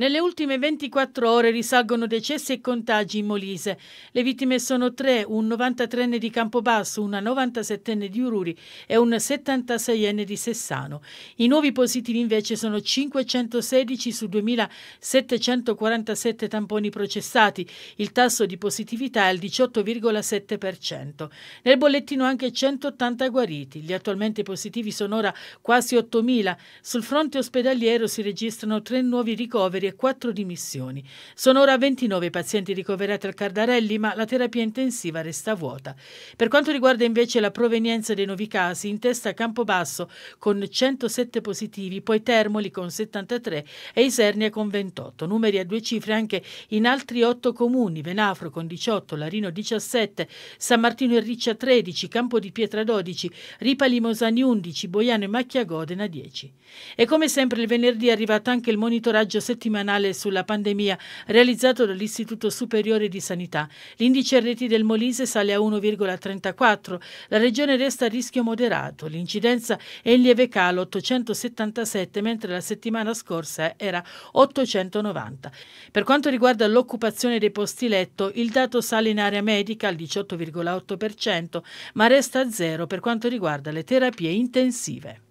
Nelle ultime 24 ore risalgono decessi e contagi in Molise. Le vittime sono tre, un 93enne di Campobasso, una 97enne di Ururi e un 76enne di Sessano. I nuovi positivi invece sono 516 su 2747 tamponi processati. Il tasso di positività è al 18,7%. Nel bollettino anche 180 guariti. Gli attualmente positivi sono ora quasi 8000. Sul fronte ospedaliero si registrano tre nuovi ricoveri e 4 dimissioni. Sono ora 29 i pazienti ricoverati al Cardarelli, ma la terapia intensiva resta vuota. Per quanto riguarda invece la provenienza dei nuovi casi, in testa Campobasso con 107 positivi, poi Termoli con 73 e Isernia con 28. Numeri a due cifre anche in altri otto comuni, Venafro con 18, Larino 17, San Martino e Riccia 13, Campo di Pietra 12, Ripali Mosani 11, Boiano e Macchia Godena 10. E come sempre il venerdì è arrivato anche il monitoraggio settimanale settimanale sulla pandemia realizzato dall'Istituto Superiore di Sanità. L'indice a reti del Molise sale a 1,34, la regione resta a rischio moderato, l'incidenza è in lieve calo 877 mentre la settimana scorsa era 890. Per quanto riguarda l'occupazione dei posti letto, il dato sale in area medica al 18,8%, ma resta a zero per quanto riguarda le terapie intensive.